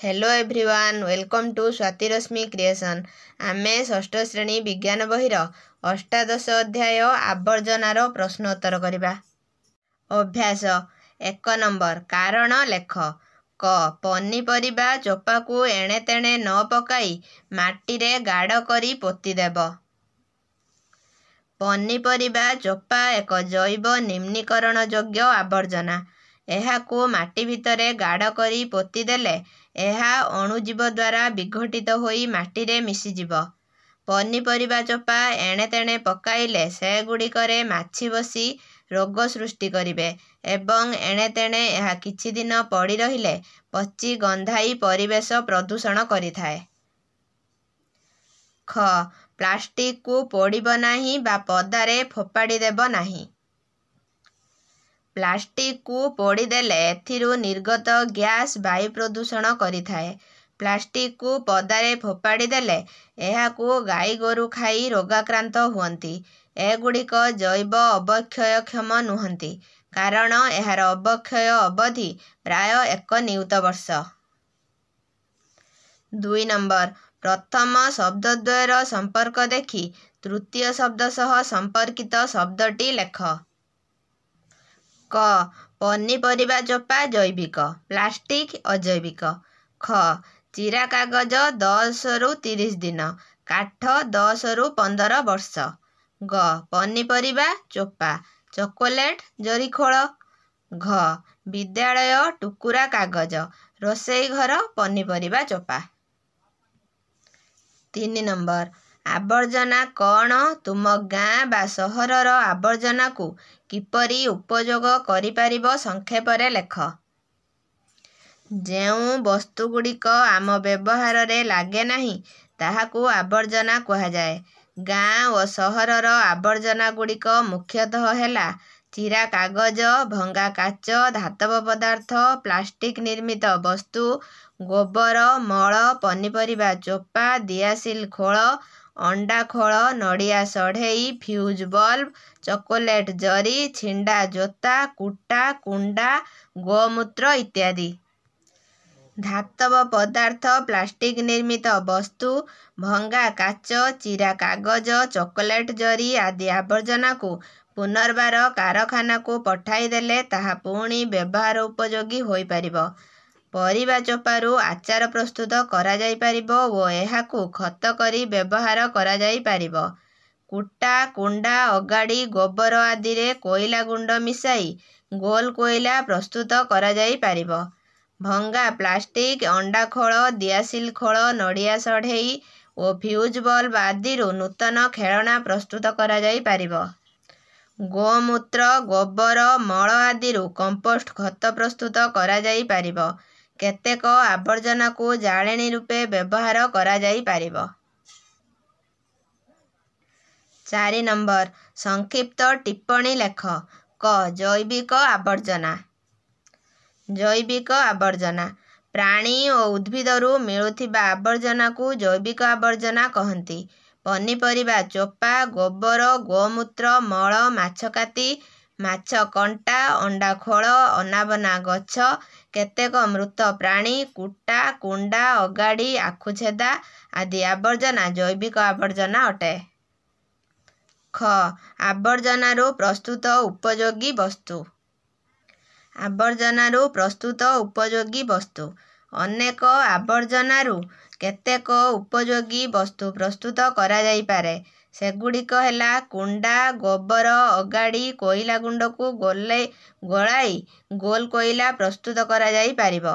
hello everyone welcome to Rashmi creation ଆମେ ଷଷ୍ଠ ଶ୍ରେଣୀ ବିଜ୍ଞାନ ବହିର ଅଷ୍ଟାଦଶ ଅଧ୍ୟାୟ ଆବର୍ଜନାର ପ୍ରଶ୍ନୋତ୍ତର କରିବା ଅଭ୍ୟାସ ଏକ ନମ୍ବର କାରଣ ଲେଖ କ ପନିପରିବା ଚୋପାକୁ ଏଣେ ତେଣେ ନ ପକାଇ ମାଟିରେ ଗାଡ଼ କରି ପୋତି ଦେବ ପନିପରିବା ଚୋପା ଏକ ଜୈବ ନିମ୍ନୀକରଣ ଯୋଗ୍ୟ ଆବର୍ଜନା ଏହାକୁ ମାଟି ଭିତରେ ଗାଡ଼ କରି ପୋତିଦେଲେ ଏହା ଅଣୁଜୀବ ଦ୍ୱାରା ବିଘଟିତ ହୋଇ ମାଟିରେ ମିଶିଯିବ ପନିପରିବା ଚୋପା ଏଣେତେଣେ ପକାଇଲେ ସେଗୁଡ଼ିକରେ ମାଛି ବସି ରୋଗ ସୃଷ୍ଟି କରିବେ ଏବଂ ଏଣେତେଣେ ଏହା କିଛି ଦିନ ପଡ଼ି ରହିଲେ ପଚି ଗନ୍ଧାଇ ପରିବେଶ ପ୍ରଦୂଷଣ କରିଥାଏ ଖ ପ୍ଲାଷ୍ଟିକକୁ ପୋଡ଼ିବ ନାହିଁ ବା ପଦାରେ ଫୋପାଡ଼ି ଦେବ ନାହିଁ ପ୍ଲାଷ୍ଟିକକୁ ପୋଡ଼ିଦେଲେ ଏଥିରୁ ନିର୍ଗତ ଗ୍ୟାସ୍ ବାୟୁ ପ୍ରଦୂଷଣ କରିଥାଏ ପ୍ଲାଷ୍ଟିକକୁ ପଦାରେ ଫୋପାଡ଼ିଦେଲେ ଏହାକୁ ଗାଈଗୋରୁ ଖାଇ ରୋଗାକ୍ରାନ୍ତ ହୁଅନ୍ତି ଏଗୁଡ଼ିକ ଜୈବ ଅବକ୍ଷୟକ୍ଷମ ନୁହନ୍ତି କାରଣ ଏହାର ଅବକ୍ଷୟ ଅବଧି ପ୍ରାୟ ଏକ ନିୟୁତ ବର୍ଷ ଦୁଇ ନମ୍ବର ପ୍ରଥମ ଶବ୍ଦଦ୍ୱୟର ସମ୍ପର୍କ ଦେଖି ତୃତୀୟ ଶବ୍ଦ ସହ ସମ୍ପର୍କିତ ଶବ୍ଦଟି ଲେଖ କ ପନିପରିବା ଚୋପା ଜୈବିକ ପ୍ଲାଷ୍ଟିକ ଅଜୈବିକ ଖ ଚିରା କାଗଜ ଦଶରୁ ତିରିଶ ଦିନ କାଠ ଦଶରୁ ପନ୍ଦର ବର୍ଷ ଗ ପନିପରିବା ଚୋପା ଚକୋଲେଟ୍ ଜରିଖୋଳ ଘ ବିଦ୍ୟାଳୟ ଟୁକୁରା କାଗଜ ରୋଷେଇ ଘର ପନିପରିବା ଚୋପା ତିନି ନମ୍ବର ଆବର୍ଜନା କ'ଣ ତୁମ ଗାଁ ବା ସହରର ଆବର୍ଜନାକୁ କିପରି ଉପଯୋଗ କରିପାରିବ ସଂକ୍ଷେପରେ ଲେଖ ଯେଉଁ ବସ୍ତୁଗୁଡ଼ିକ ଆମ ବ୍ୟବହାରରେ ଲାଗେ ନାହିଁ ତାହାକୁ ଆବର୍ଜନା କୁହାଯାଏ ଗାଁ ଓ ସହରର ଆବର୍ଜନା ଗୁଡ଼ିକ ମୁଖ୍ୟତଃ ହେଲା ଚିରା କାଗଜ ଭଙ୍ଗା କାଚ ଧାତବ ପଦାର୍ଥ ପ୍ଲାଷ୍ଟିକ୍ ନିର୍ମିତ ବସ୍ତୁ ଗୋବର ମଳ ପନିପରିବା ଚୋପା ଦିଆସିଲ ଖୋଳ ଅଣ୍ଡାଖୋଳ ନଡ଼ିଆ ସଢ଼େଇ ଫ୍ୟୁଜ୍ ବଲ୍ବ ଚକୋଲେଟ୍ ଜରି ଛିଣ୍ଡା ଜୋତା କୁଟା କୁଣ୍ଡା ଗୋମୂତ୍ର ଇତ୍ୟାଦି ଧାତବ ପଦାର୍ଥ ପ୍ଲାଷ୍ଟିକ୍ ନିର୍ମିତ ବସ୍ତୁ ଭଙ୍ଗା କାଚ ଚିରା କାଗଜ ଚକୋଲେଟ୍ ଜରି ଆଦି ଆବର୍ଜନାକୁ ପୁନର୍ବାର କାରଖାନାକୁ ପଠାଇଦେଲେ ତାହା ପୁଣି ବ୍ୟବହାର ଉପଯୋଗୀ ହୋଇପାରିବ ପରିବା ଚୋପାରୁ ଆଚାର ପ୍ରସ୍ତୁତ କରାଯାଇପାରିବ ଓ ଏହାକୁ ଖତ କରି ବ୍ୟବହାର କରାଯାଇପାରିବ କୁଟା କୁଣ୍ଡା ଅଗାଡ଼ି ଗୋବର ଆଦିରେ କୋଇଲା ଗୁଣ୍ଡ ମିଶାଇ ଗୋଲ କୋଇଲା ପ୍ରସ୍ତୁତ କରାଯାଇପାରିବ ଭଙ୍ଗା ପ୍ଲାଷ୍ଟିକ୍ ଅଣ୍ଡା ଖୋଳ ଦିଆସିଲ ଖୋଳ ନଡ଼ିଆ ସଢ଼େଇ ଓ ଫ୍ୟୁଜ୍ ବଲ୍ବ ଆଦିରୁ ନୂତନ ଖେଳଣା ପ୍ରସ୍ତୁତ କରାଯାଇପାରିବ ଗୋମୂତ୍ର ଗୋବର ମଳ ଆଦିରୁ କମ୍ପୋଷ୍ଟ ଖତ ପ୍ରସ୍ତୁତ କରାଯାଇପାରିବ କେତେକ ଆବର୍ଜନାକୁ ଜାଳେଣୀ ରୂପେ ବ୍ୟବହାର କରାଯାଇପାରିବ ଚାରି ନମ୍ବର ସଂକ୍ଷିପ୍ତ ଟିପ୍ପଣୀ ଲେଖ କ ଜୈବିକ ଆବର୍ଜନା ଜୈବିକ ଆବର୍ଜନା ପ୍ରାଣୀ ଓ ଉଦ୍ଭିଦରୁ ମିଳୁଥିବା ଆବର୍ଜନାକୁ ଜୈବିକ ଆବର୍ଜନା କହନ୍ତି ପନିପରିବା ଚୋପା ଗୋବର ଗୋମୂତ୍ର ମଳ ମାଛକାତି ମାଛ କଣ୍ଟା ଅଣ୍ଡା ଖୋଳ ଅନାବନା ଗଛ କେତେକ ମୃତ ପ୍ରାଣୀ କୁଟା କୁଣ୍ଡା ଅଗାଡ଼ି ଆଖୁଛେଦା ଆଦି ଆବର୍ଜନା ଜୈବିକ ଆବର୍ଜନା ଅଟେ ଖ ଆବର୍ଜନାରୁ ପ୍ରସ୍ତୁତ ଉପଯୋଗୀ ବସ୍ତୁ ଆବର୍ଜନାରୁ ପ୍ରସ୍ତୁତ ଉପଯୋଗୀ ବସ୍ତୁ ଅନେକ ଆବର୍ଜନାରୁ କେତେକ ଉପଯୋଗୀ ବସ୍ତୁ ପ୍ରସ୍ତୁତ କରାଯାଇପାରେ ସେଗୁଡ଼ିକ ହେଲା କୁଣ୍ଡା ଗୋବର ଅଗାଡ଼ି କୋଇଲା ଗୁଣ୍ଡକୁ ଗୋଲେଇ ଗୋଳାଇ ଗୋଲ କୋଇଲା ପ୍ରସ୍ତୁତ କରାଯାଇପାରିବ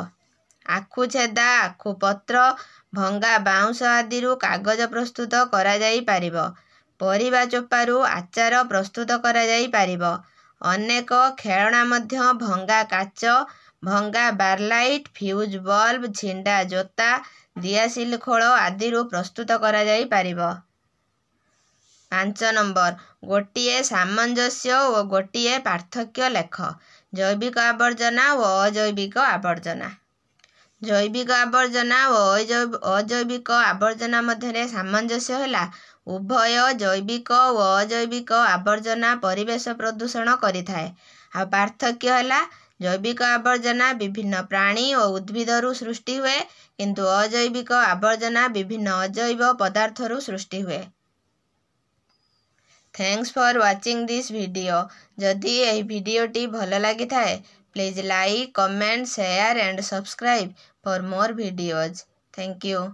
ଆଖୁ ଛେଦା ଆଖୁପତ୍ର ଭଙ୍ଗା ବାଉଁଶ ଆଦିରୁ କାଗଜ ପ୍ରସ୍ତୁତ କରାଯାଇପାରିବ ପରିବା ଚୋପାରୁ ଆଚାର ପ୍ରସ୍ତୁତ କରାଯାଇପାରିବ ଅନେକ ଖେଳଣା ମଧ୍ୟ ଭଙ୍ଗା କାଚ ଭଙ୍ଗା ବାର୍ଲାଇଟ୍ ଫ୍ୟୁଜ୍ ବଲ୍ବ ଛିଣ୍ଡା ଜୋତା ଦିଆସିଲ ଖୋଳ ଆଦିରୁ ପ୍ରସ୍ତୁତ କରାଯାଇପାରିବ ପାଞ୍ଚ ନମ୍ବର ଗୋଟିଏ ସାମଞ୍ଜସ୍ୟ ଓ ଗୋଟିଏ ପାର୍ଥକ୍ୟ ଲେଖ ଜୈବିକ ଆବର୍ଜନା ଓ ଅଜୈବିକ ଆବର୍ଜନା ଜୈବିକ ଆବର୍ଜନା ଓ ଅଜୈବିକ ଆବର୍ଜନା ମଧ୍ୟରେ ସାମଞ୍ଜସ୍ୟ ହେଲା ଉଭୟ ଜୈବିକ ଓ ଅଜୈବିକ ଆବର୍ଜନା ପରିବେଶ ପ୍ରଦୂଷଣ କରିଥାଏ ଆଉ ପାର୍ଥକ୍ୟ ହେଲା ଜୈବିକ ଆବର୍ଜନା ବିଭିନ୍ନ ପ୍ରାଣୀ ଓ ଉଦ୍ଭିଦରୁ ସୃଷ୍ଟି ହୁଏ କିନ୍ତୁ ଅଜୈବିକ ଆବର୍ଜନା ବିଭିନ୍ନ ଅଜୈବ ପଦାର୍ଥରୁ ସୃଷ୍ଟି ହୁଏ thanks for watching this video जदि यह भिडटी भल लगी please like comment share and subscribe for more videos thank you